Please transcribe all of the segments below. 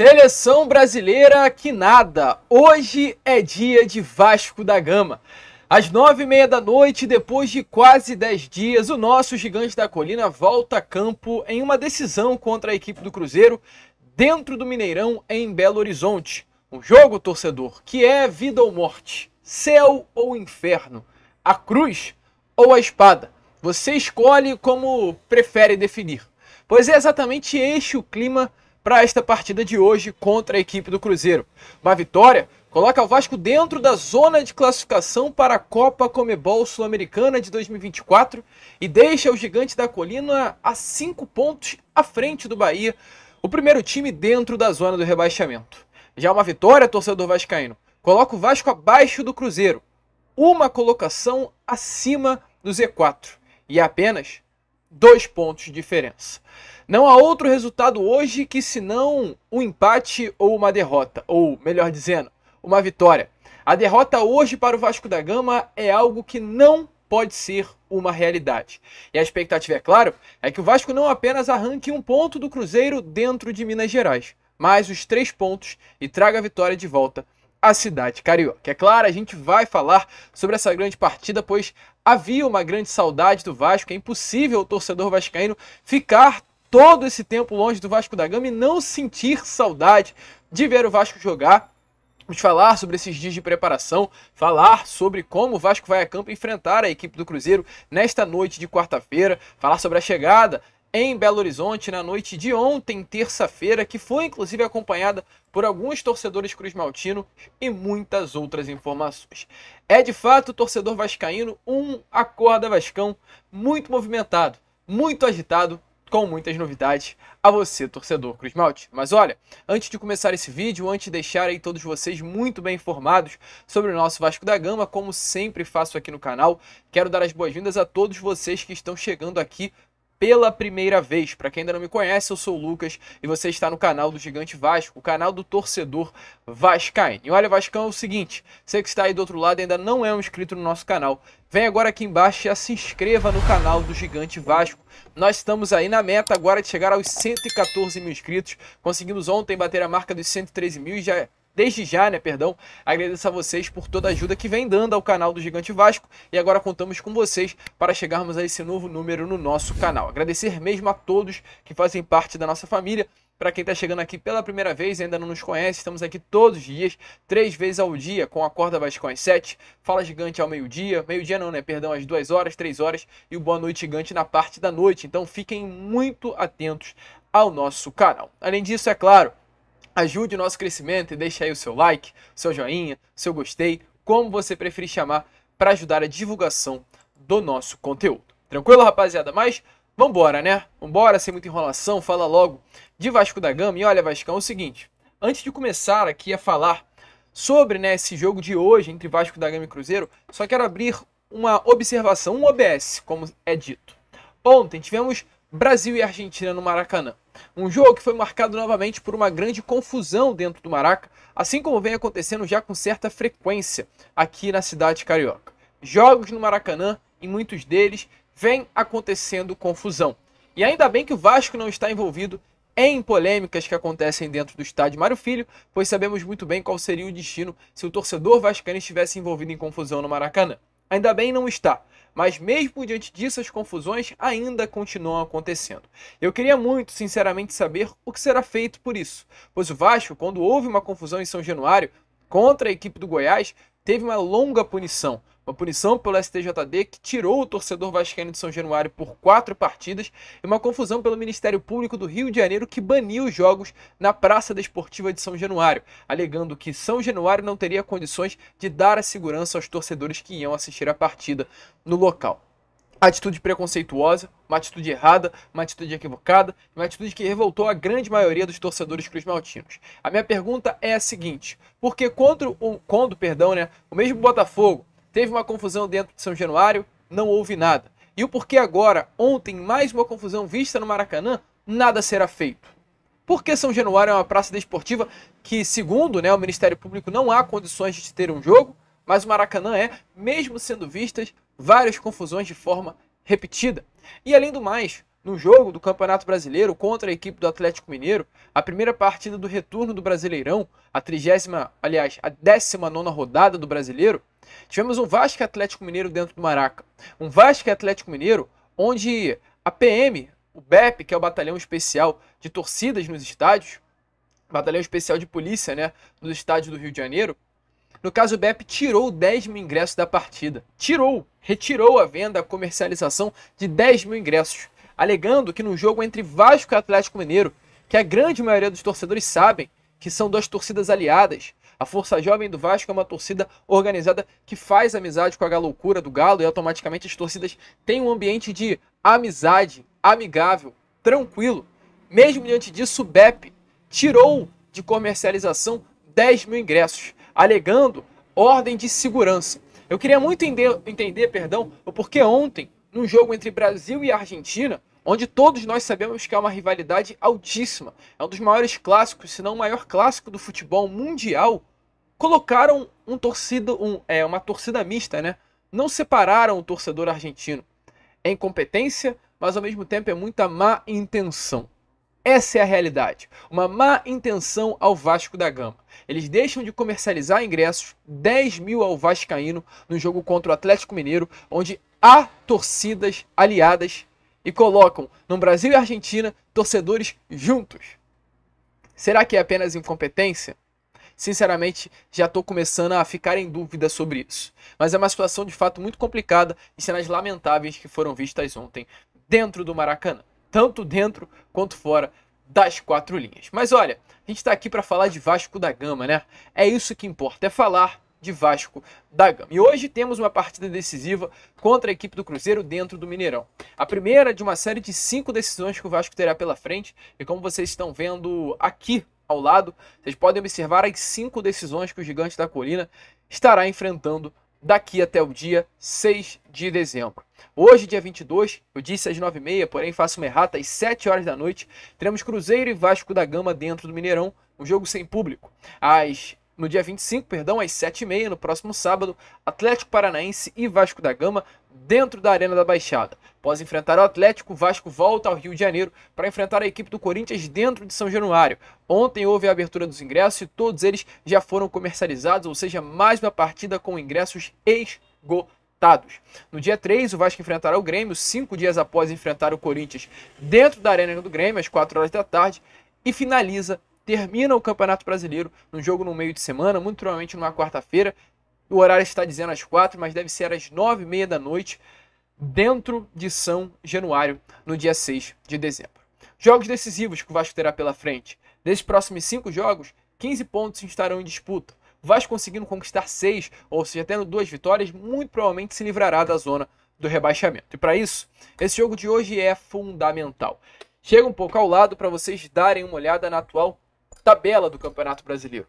Seleção brasileira que nada. Hoje é dia de Vasco da Gama. Às nove e meia da noite, depois de quase dez dias, o nosso gigante da colina volta a campo em uma decisão contra a equipe do Cruzeiro dentro do Mineirão em Belo Horizonte. Um jogo, torcedor, que é vida ou morte, céu ou inferno, a cruz ou a espada. Você escolhe como prefere definir. Pois é exatamente este o clima para esta partida de hoje contra a equipe do Cruzeiro. Uma vitória coloca o Vasco dentro da zona de classificação para a Copa Comebol Sul-Americana de 2024 e deixa o Gigante da Colina a cinco pontos à frente do Bahia, o primeiro time dentro da zona do rebaixamento. Já uma vitória, torcedor vascaíno, coloca o Vasco abaixo do Cruzeiro, uma colocação acima do Z4 e apenas dois pontos de diferença. Não há outro resultado hoje que senão um empate ou uma derrota, ou melhor dizendo, uma vitória. A derrota hoje para o Vasco da Gama é algo que não pode ser uma realidade. E a expectativa, é claro, é que o Vasco não apenas arranque um ponto do Cruzeiro dentro de Minas Gerais, mas os três pontos e traga a vitória de volta à cidade carioca. É claro, a gente vai falar sobre essa grande partida, pois havia uma grande saudade do Vasco. É impossível o torcedor vascaíno ficar todo esse tempo longe do Vasco da Gama e não sentir saudade de ver o Vasco jogar nos falar sobre esses dias de preparação, falar sobre como o Vasco vai a campo enfrentar a equipe do Cruzeiro nesta noite de quarta-feira, falar sobre a chegada em Belo Horizonte na noite de ontem, terça-feira, que foi inclusive acompanhada por alguns torcedores cruzmaltinos e muitas outras informações. É de fato o torcedor vascaíno um acorda Vascão muito movimentado, muito agitado com muitas novidades a você, torcedor Cruz Malte. Mas olha, antes de começar esse vídeo, antes de deixar aí todos vocês muito bem informados sobre o nosso Vasco da Gama, como sempre faço aqui no canal, quero dar as boas-vindas a todos vocês que estão chegando aqui pela primeira vez. Para quem ainda não me conhece, eu sou o Lucas e você está no canal do Gigante Vasco, o canal do torcedor Vascaíno. E olha, Vascão, é o seguinte, você que está aí do outro lado ainda não é um inscrito no nosso canal, vem agora aqui embaixo e se inscreva no canal do Gigante Vasco. Nós estamos aí na meta agora de chegar aos 114 mil inscritos. Conseguimos ontem bater a marca dos 113 mil e já Desde já, né, perdão, agradeço a vocês por toda a ajuda que vem dando ao canal do Gigante Vasco e agora contamos com vocês para chegarmos a esse novo número no nosso canal. Agradecer mesmo a todos que fazem parte da nossa família. Para quem está chegando aqui pela primeira vez e ainda não nos conhece, estamos aqui todos os dias, três vezes ao dia, com a Corda Vasco às 7, Fala Gigante ao meio-dia, meio-dia não, né? Perdão, às 2 horas, 3 horas e o Boa Noite Gigante na parte da noite. Então fiquem muito atentos ao nosso canal. Além disso, é claro, Ajude o nosso crescimento e deixe aí o seu like, seu joinha, seu gostei, como você preferir chamar, para ajudar a divulgação do nosso conteúdo. Tranquilo, rapaziada? Mas vambora, né? Vambora, sem muita enrolação, fala logo de Vasco da Gama. E olha, Vascão, é o seguinte, antes de começar aqui a falar sobre né, esse jogo de hoje entre Vasco da Gama e Cruzeiro, só quero abrir uma observação, um OBS, como é dito. Ontem tivemos Brasil e Argentina no Maracanã. Um jogo que foi marcado novamente por uma grande confusão dentro do Maraca, assim como vem acontecendo já com certa frequência aqui na cidade carioca. Jogos no Maracanã, em muitos deles, vem acontecendo confusão. E ainda bem que o Vasco não está envolvido em polêmicas que acontecem dentro do estádio Mário Filho, pois sabemos muito bem qual seria o destino se o torcedor vascaíno estivesse envolvido em confusão no Maracanã. Ainda bem não está, mas mesmo diante disso as confusões ainda continuam acontecendo. Eu queria muito, sinceramente, saber o que será feito por isso, pois o Vasco, quando houve uma confusão em São Januário contra a equipe do Goiás, teve uma longa punição, uma punição pelo STJD que tirou o torcedor vascaíno de São Januário por quatro partidas e uma confusão pelo Ministério Público do Rio de Janeiro que baniu os jogos na Praça Desportiva de São Januário, alegando que São Januário não teria condições de dar a segurança aos torcedores que iam assistir a partida no local. Atitude preconceituosa, uma atitude errada, uma atitude equivocada, uma atitude que revoltou a grande maioria dos torcedores cruzmaltinos. A minha pergunta é a seguinte: porque contra o, quando, perdão, né, o mesmo Botafogo Teve uma confusão dentro de São Januário, não houve nada. E o porquê agora, ontem, mais uma confusão vista no Maracanã, nada será feito? Porque São Januário é uma praça desportiva que, segundo né, o Ministério Público, não há condições de ter um jogo, mas o Maracanã é, mesmo sendo vistas, várias confusões de forma repetida. E além do mais, no jogo do Campeonato Brasileiro contra a equipe do Atlético Mineiro, a primeira partida do retorno do Brasileirão, a trigésima, aliás, a 19 rodada do Brasileiro, tivemos um Vasco Atlético Mineiro dentro do Maraca. Um Vasco Atlético Mineiro onde a PM, o BEP, que é o Batalhão Especial de Torcidas nos estádios, Batalhão Especial de Polícia, né, nos estádios do Rio de Janeiro, no caso, o BEP tirou 10 mil ingressos da partida. Tirou! Retirou a venda, a comercialização de 10 mil ingressos alegando que no jogo entre Vasco e Atlético Mineiro, que a grande maioria dos torcedores sabem que são duas torcidas aliadas, a Força Jovem do Vasco é uma torcida organizada que faz amizade com a galoucura do Galo e automaticamente as torcidas têm um ambiente de amizade, amigável, tranquilo. Mesmo diante disso, o BEP tirou de comercialização 10 mil ingressos, alegando ordem de segurança. Eu queria muito entender, entender perdão, o porquê ontem, num jogo entre Brasil e Argentina, onde todos nós sabemos que é uma rivalidade altíssima, é um dos maiores clássicos, se não o maior clássico do futebol mundial, colocaram um torcido, um, é, uma torcida mista, né? Não separaram o torcedor argentino. É incompetência, mas ao mesmo tempo é muita má intenção. Essa é a realidade. Uma má intenção ao Vasco da Gama. Eles deixam de comercializar ingressos 10 mil ao Vascaíno no jogo contra o Atlético Mineiro, onde há torcidas aliadas e colocam no Brasil e Argentina torcedores juntos. Será que é apenas incompetência? Sinceramente, já estou começando a ficar em dúvida sobre isso. Mas é uma situação de fato muito complicada e cenas lamentáveis que foram vistas ontem dentro do Maracanã, tanto dentro quanto fora das quatro linhas. Mas olha, a gente está aqui para falar de Vasco da Gama, né? É isso que importa, é falar de Vasco da Gama. E hoje temos uma partida decisiva contra a equipe do Cruzeiro dentro do Mineirão. A primeira de uma série de cinco decisões que o Vasco terá pela frente, e como vocês estão vendo aqui ao lado, vocês podem observar as cinco decisões que o Gigante da Colina estará enfrentando daqui até o dia 6 de dezembro. Hoje, dia 22, eu disse às 9h30, porém faço uma errata às 7 horas da noite, teremos Cruzeiro e Vasco da Gama dentro do Mineirão, um jogo sem público. Às no dia 25, perdão, às 7h30, no próximo sábado, Atlético Paranaense e Vasco da Gama dentro da Arena da Baixada. Após enfrentar o Atlético, o Vasco volta ao Rio de Janeiro para enfrentar a equipe do Corinthians dentro de São Januário. Ontem houve a abertura dos ingressos e todos eles já foram comercializados, ou seja, mais uma partida com ingressos esgotados. No dia 3, o Vasco enfrentará o Grêmio, cinco dias após enfrentar o Corinthians, dentro da Arena do Grêmio, às 4 horas da tarde, e finaliza termina o Campeonato Brasileiro num jogo no meio de semana, muito provavelmente numa quarta-feira. O horário está dizendo às quatro, mas deve ser às nove e meia da noite, dentro de São Januário, no dia 6 de dezembro. Jogos decisivos que o Vasco terá pela frente. Desses próximos cinco jogos, 15 pontos estarão em disputa. O Vasco conseguindo conquistar seis, ou seja, tendo duas vitórias, muito provavelmente se livrará da zona do rebaixamento. E para isso, esse jogo de hoje é fundamental. Chega um pouco ao lado para vocês darem uma olhada na atual tabela do Campeonato Brasileiro.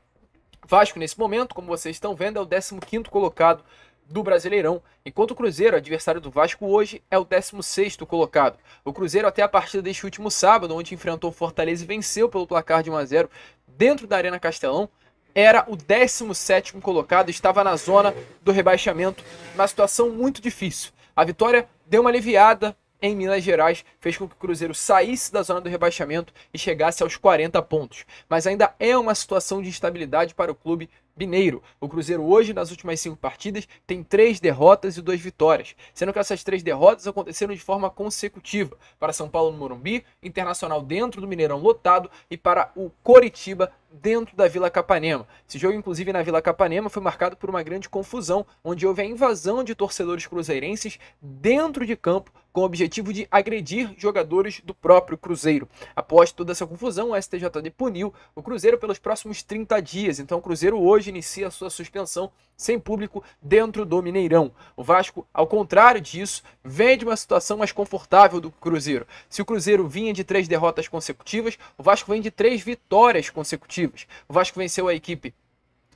Vasco, nesse momento, como vocês estão vendo, é o 15º colocado do Brasileirão, enquanto o Cruzeiro, adversário do Vasco hoje, é o 16º colocado. O Cruzeiro até a partida deste último sábado, onde enfrentou o Fortaleza e venceu pelo placar de 1 a 0 dentro da Arena Castelão, era o 17º colocado, estava na zona do rebaixamento, uma situação muito difícil. A vitória deu uma aliviada em Minas Gerais fez com que o Cruzeiro saísse da zona do rebaixamento e chegasse aos 40 pontos. Mas ainda é uma situação de instabilidade para o clube mineiro. O Cruzeiro hoje, nas últimas cinco partidas, tem três derrotas e duas vitórias, sendo que essas três derrotas aconteceram de forma consecutiva para São Paulo no Morumbi, Internacional dentro do Mineirão lotado e para o Coritiba dentro da Vila Capanema. Esse jogo, inclusive, na Vila Capanema foi marcado por uma grande confusão, onde houve a invasão de torcedores cruzeirenses dentro de campo com o objetivo de agredir jogadores do próprio Cruzeiro. Após toda essa confusão, o STJD puniu o Cruzeiro pelos próximos 30 dias. Então o Cruzeiro hoje inicia a sua suspensão sem público dentro do Mineirão. O Vasco, ao contrário disso, vem de uma situação mais confortável do Cruzeiro. Se o Cruzeiro vinha de três derrotas consecutivas, o Vasco vem de três vitórias consecutivas. O Vasco venceu a equipe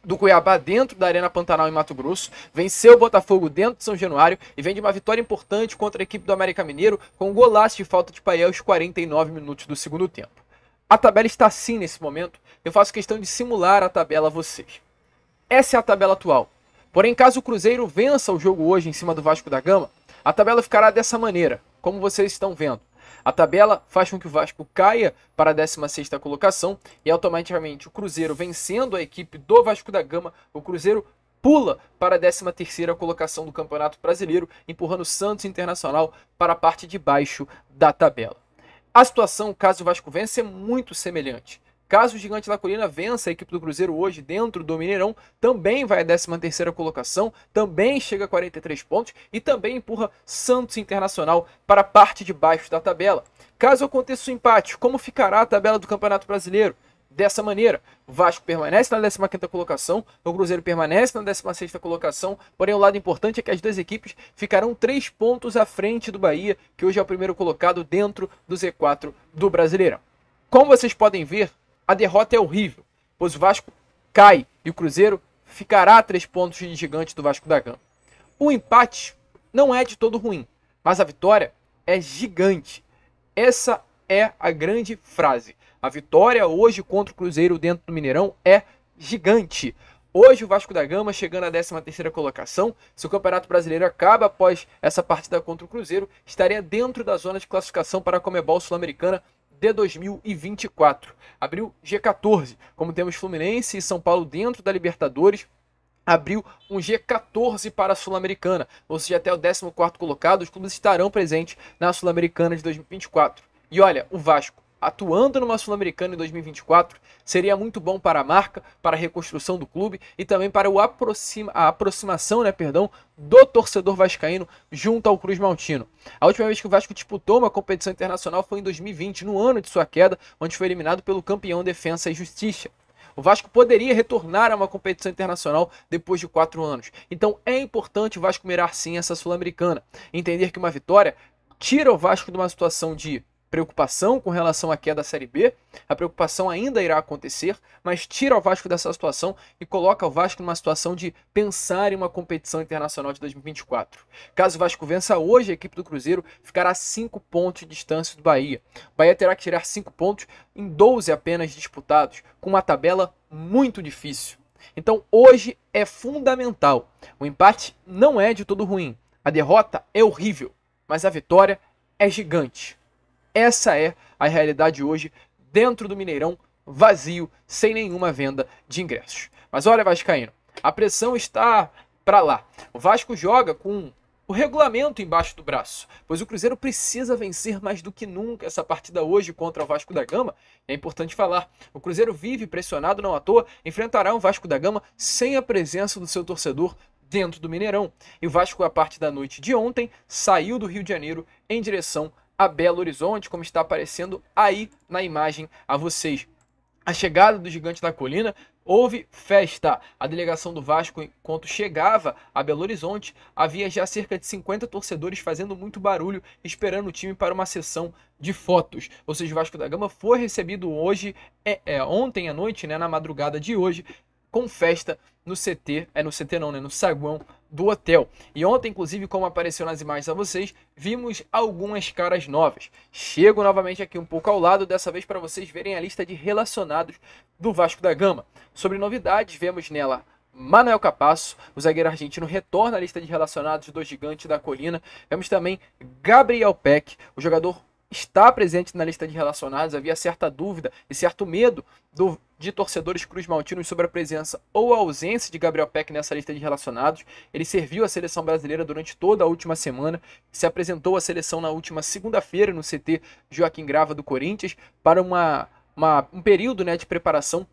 do Cuiabá dentro da Arena Pantanal em Mato Grosso, venceu o Botafogo dentro de São Januário e vem de uma vitória importante contra a equipe do América Mineiro com um golaço de falta de Paiel aos 49 minutos do segundo tempo. A tabela está assim nesse momento, eu faço questão de simular a tabela a vocês. Essa é a tabela atual. Porém, caso o Cruzeiro vença o jogo hoje em cima do Vasco da Gama, a tabela ficará dessa maneira, como vocês estão vendo. A tabela faz com que o Vasco caia para a 16ª colocação e automaticamente o Cruzeiro vencendo a equipe do Vasco da Gama, o Cruzeiro pula para a 13ª colocação do Campeonato Brasileiro, empurrando o Santos Internacional para a parte de baixo da tabela. A situação, caso o Vasco vença, é muito semelhante. Caso o Gigante da Colina vença a equipe do Cruzeiro hoje dentro do Mineirão, também vai à 13ª colocação, também chega a 43 pontos e também empurra Santos Internacional para a parte de baixo da tabela. Caso aconteça o um empate, como ficará a tabela do Campeonato Brasileiro? Dessa maneira, o Vasco permanece na 15ª colocação, o Cruzeiro permanece na 16ª colocação, porém o lado importante é que as duas equipes ficarão três pontos à frente do Bahia, que hoje é o primeiro colocado dentro do Z4 do Brasileirão. Como vocês podem ver, a derrota é horrível, pois o Vasco cai e o Cruzeiro ficará a três pontos de gigante do Vasco da Gama. O empate não é de todo ruim, mas a vitória é gigante. Essa é a grande frase. A vitória hoje contra o Cruzeiro dentro do Mineirão é gigante. Hoje o Vasco da Gama chegando à 13 terceira colocação, se o Campeonato Brasileiro acaba após essa partida contra o Cruzeiro, estaria dentro da zona de classificação para a Comebol Sul-Americana de 2024. Abriu G14, como temos Fluminense e São Paulo dentro da Libertadores, abriu um G14 para a Sul-Americana, ou seja, até o 14 colocado, os clubes estarão presentes na Sul-Americana de 2024. E olha, o Vasco atuando numa Sul-Americana em 2024 seria muito bom para a marca, para a reconstrução do clube e também para aproxima, a aproximação, né, perdão, do torcedor vascaíno junto ao Cruz Maltino. A última vez que o Vasco disputou uma competição internacional foi em 2020, no ano de sua queda, onde foi eliminado pelo campeão Defensa e Justiça. O Vasco poderia retornar a uma competição internacional depois de quatro anos. Então é importante o Vasco mirar sim essa Sul-Americana. Entender que uma vitória tira o Vasco de uma situação de preocupação com relação à queda da Série B. A preocupação ainda irá acontecer, mas tira o Vasco dessa situação e coloca o Vasco numa situação de pensar em uma competição internacional de 2024. Caso o Vasco vença hoje, a equipe do Cruzeiro ficará a 5 pontos de distância do Bahia. O Bahia terá que tirar 5 pontos em 12 apenas disputados, com uma tabela muito difícil. Então hoje é fundamental. O empate não é de todo ruim. A derrota é horrível, mas a vitória é gigante. Essa é a realidade hoje dentro do Mineirão vazio, sem nenhuma venda de ingressos. Mas olha, Vascaíno, a pressão está para lá. O Vasco joga com o regulamento embaixo do braço, pois o Cruzeiro precisa vencer mais do que nunca essa partida hoje contra o Vasco da Gama. É importante falar, o Cruzeiro vive pressionado, não à toa, enfrentará um Vasco da Gama sem a presença do seu torcedor dentro do Mineirão. E o Vasco, a parte da noite de ontem, saiu do Rio de Janeiro em direção a Belo Horizonte, como está aparecendo aí na imagem a vocês. A chegada do Gigante da Colina Houve festa. A delegação do Vasco, enquanto chegava a Belo Horizonte, havia já cerca de 50 torcedores fazendo muito barulho, esperando o time para uma sessão de fotos. Ou seja, o Vasco da Gama foi recebido hoje, é, é, ontem à noite, né, na madrugada de hoje, com festa no CT, é no CT não, né, no saguão do hotel. E ontem, inclusive, como apareceu nas imagens a vocês, vimos algumas caras novas. Chego novamente aqui um pouco ao lado, dessa vez para vocês verem a lista de relacionados do Vasco da Gama. Sobre novidades, vemos nela Manuel Capasso, o zagueiro argentino, retorna à lista de relacionados do Gigante da Colina. Vemos também Gabriel Peck, o jogador está presente na lista de relacionados. Havia certa dúvida e certo medo do de torcedores cruz-mal Maltinos sobre a presença ou ausência de Gabriel Peck nessa lista de relacionados. Ele serviu a seleção brasileira durante toda a última semana, se apresentou à seleção na última segunda-feira no CT Joaquim Grava do Corinthians para uma, uma um período né, de preparação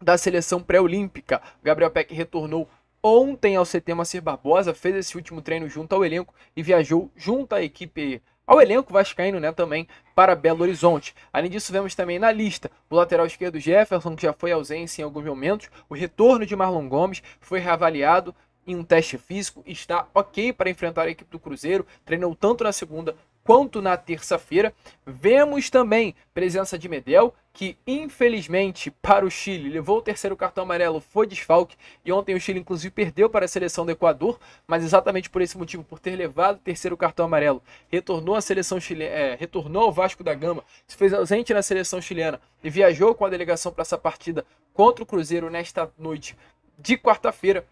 da seleção pré-olímpica. Gabriel Peck retornou ontem ao CT Macir Barbosa, fez esse último treino junto ao elenco e viajou junto à equipe ao elenco vascaíno né, também para Belo Horizonte. Além disso, vemos também na lista o lateral esquerdo Jefferson, que já foi ausência em alguns momentos, o retorno de Marlon Gomes foi reavaliado em um teste físico, está ok para enfrentar a equipe do Cruzeiro, treinou tanto na segunda quanto na terça-feira. Vemos também presença de Medel, que infelizmente para o Chile levou o terceiro cartão amarelo, foi desfalque e ontem o Chile inclusive perdeu para a seleção do Equador, mas exatamente por esse motivo, por ter levado o terceiro cartão amarelo, retornou à seleção chilena, é, retornou ao Vasco da Gama, se fez ausente na seleção chilena e viajou com a delegação para essa partida contra o Cruzeiro nesta noite de quarta-feira.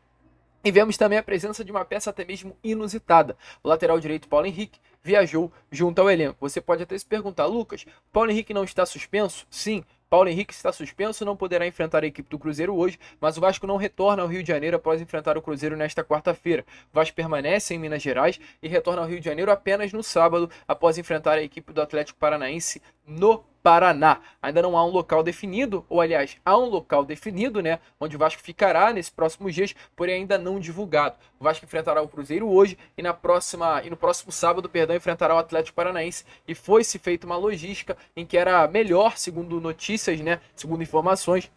E vemos também a presença de uma peça até mesmo inusitada. O lateral direito Paulo Henrique viajou junto ao elenco. Você pode até se perguntar, Lucas, Paulo Henrique não está suspenso? Sim, Paulo Henrique está suspenso, não poderá enfrentar a equipe do Cruzeiro hoje, mas o Vasco não retorna ao Rio de Janeiro após enfrentar o Cruzeiro nesta quarta-feira. O Vasco permanece em Minas Gerais e retorna ao Rio de Janeiro apenas no sábado, após enfrentar a equipe do Atlético Paranaense no Paraná. Ainda não há um local definido, ou aliás, há um local definido, né? Onde o Vasco ficará nesses próximos dias, porém ainda não divulgado. O Vasco enfrentará o Cruzeiro hoje e na próxima e no próximo sábado, perdão, enfrentará o Atlético Paranaense. E foi se feita uma logística em que era melhor, segundo notícias, né? Segundo informações,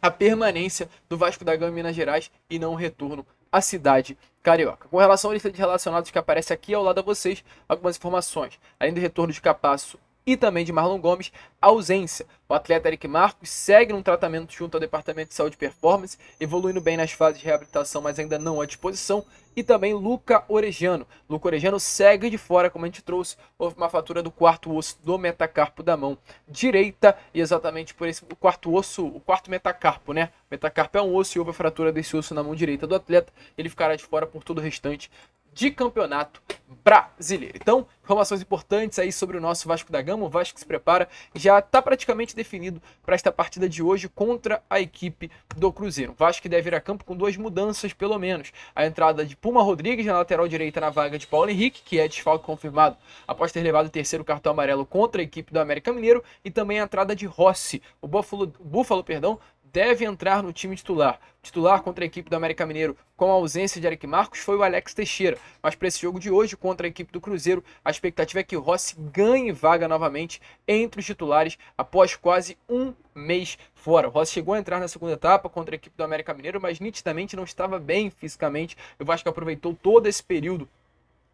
a permanência do Vasco da Gama em Minas Gerais e não o retorno à cidade carioca. Com relação à lista de relacionados que aparece aqui ao lado a vocês, algumas informações. Além do retorno de Capasso e também de Marlon Gomes ausência. O atleta Eric Marcos segue num tratamento junto ao Departamento de Saúde e Performance, evoluindo bem nas fases de reabilitação, mas ainda não à disposição. E também Luca Orejano. Luca Orejano segue de fora, como a gente trouxe, houve uma fatura do quarto osso do metacarpo da mão direita, e exatamente por esse quarto osso, o quarto metacarpo, né? O metacarpo é um osso e houve a fratura desse osso na mão direita do atleta, ele ficará de fora por todo o restante de campeonato brasileiro. Então, informações importantes aí sobre o nosso Vasco da Gama. O Vasco se prepara, já está praticamente definido para esta partida de hoje contra a equipe do Cruzeiro. O Vasco deve ir a campo com duas mudanças, pelo menos. A entrada de Puma Rodrigues na lateral direita na vaga de Paulo Henrique, que é desfalque confirmado após ter levado o terceiro cartão amarelo contra a equipe do América Mineiro, e também a entrada de Rossi. O búfalo, Buffalo perdão, deve entrar no time titular. Titular contra a equipe do América Mineiro com a ausência de Eric Marcos foi o Alex Teixeira. Mas para esse jogo de hoje contra a equipe do Cruzeiro, a expectativa é que Rossi ganhe vaga novamente entre os titulares após quase um mês fora. O Rossi chegou a entrar na segunda etapa contra a equipe do América Mineiro, mas nitidamente não estava bem fisicamente. O Vasco aproveitou todo esse período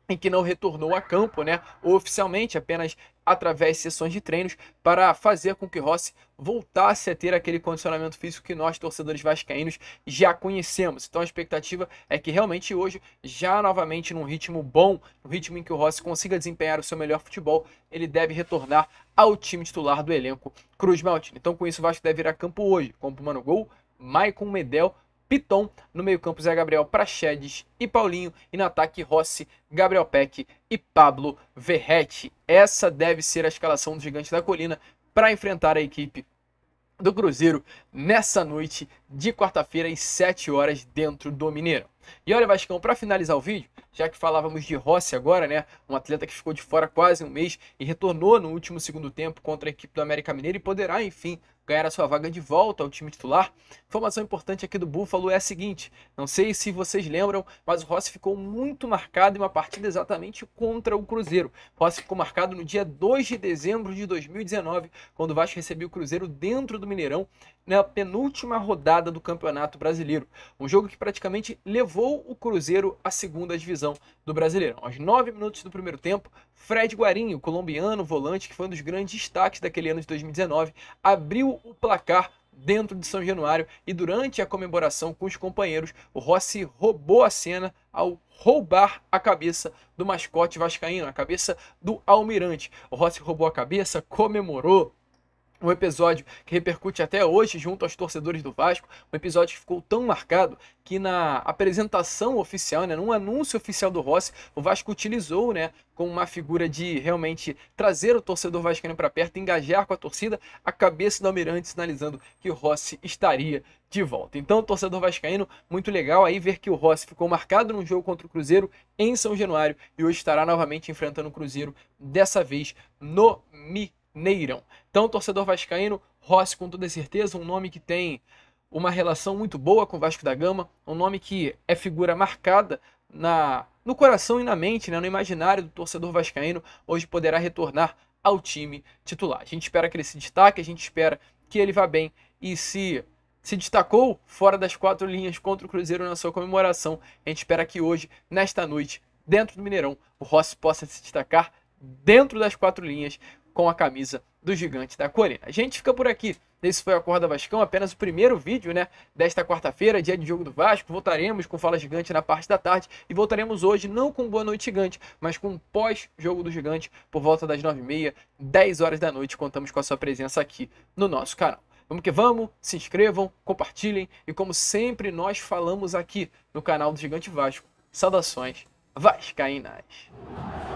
em que não retornou a campo, né, oficialmente, apenas através de sessões de treinos, para fazer com que Rossi voltasse a ter aquele condicionamento físico que nós, torcedores vascaínos, já conhecemos. Então a expectativa é que realmente hoje, já novamente num ritmo bom, no ritmo em que o Rossi consiga desempenhar o seu melhor futebol, ele deve retornar ao time titular do elenco Cruz Maltini. Então com isso o Vasco deve ir a campo hoje, com o Mano Gol, Maicon Medel, Piton, no meio-campo Zé Gabriel, Praxedes e Paulinho, e no ataque Rossi, Gabriel Peck e Pablo Verrete. Essa deve ser a escalação do Gigante da Colina para enfrentar a equipe do Cruzeiro nessa noite de quarta-feira às 7 horas dentro do Mineiro. E olha, Vascão, para finalizar o vídeo, já que falávamos de Rossi agora, né? Um atleta que ficou de fora quase um mês e retornou no último segundo tempo contra a equipe do América Mineiro e poderá, enfim, ganhar a sua vaga de volta ao time titular. Informação importante aqui do Buffalo é a seguinte: não sei se vocês lembram, mas o Rossi ficou muito marcado em uma partida exatamente contra o Cruzeiro. O Rossi ficou marcado no dia 2 de dezembro de 2019, quando o Vasco recebeu o Cruzeiro dentro do Mineirão na penúltima rodada rodada do Campeonato Brasileiro. Um jogo que praticamente levou o Cruzeiro à segunda divisão do Brasileirão. Aos nove minutos do primeiro tempo, Fred Guarinho, colombiano volante, que foi um dos grandes destaques daquele ano de 2019, abriu o placar dentro de São Januário e durante a comemoração com os companheiros, o Rossi roubou a cena ao roubar a cabeça do mascote vascaíno, a cabeça do Almirante. O Rossi roubou a cabeça, comemorou, um episódio que repercute até hoje junto aos torcedores do Vasco, um episódio que ficou tão marcado que na apresentação oficial, né, num anúncio oficial do Rossi, o Vasco utilizou, né, como uma figura de realmente trazer o torcedor vascaíno para perto, engajar com a torcida, a cabeça do Almirante sinalizando que o Rossi estaria de volta. Então, torcedor vascaíno, muito legal aí ver que o Rossi ficou marcado num jogo contra o Cruzeiro em São Januário e hoje estará novamente enfrentando o Cruzeiro, dessa vez no Mi Neirão. Então, torcedor vascaíno, Rossi, com toda certeza, um nome que tem uma relação muito boa com o Vasco da Gama, um nome que é figura marcada na no coração e na mente, né, no imaginário do torcedor vascaíno, hoje poderá retornar ao time titular. A gente espera que ele se destaque, a gente espera que ele vá bem e se se destacou fora das quatro linhas contra o Cruzeiro na sua comemoração. A gente espera que hoje, nesta noite, dentro do Mineirão, o Rossi possa se destacar dentro das quatro linhas com a camisa do Gigante da Colina. A gente fica por aqui. Esse foi o Acorda Vascão, apenas o primeiro vídeo, né? Desta quarta-feira, dia de jogo do Vasco. Voltaremos com Fala Gigante na parte da tarde e voltaremos hoje, não com Boa Noite Gigante, mas com pós-jogo do Gigante por volta das 9h30, 10 horas da noite. Contamos com a sua presença aqui no nosso canal. Vamos que vamos, se inscrevam, compartilhem e, como sempre, nós falamos aqui no canal do Gigante Vasco. Saudações vascaínas!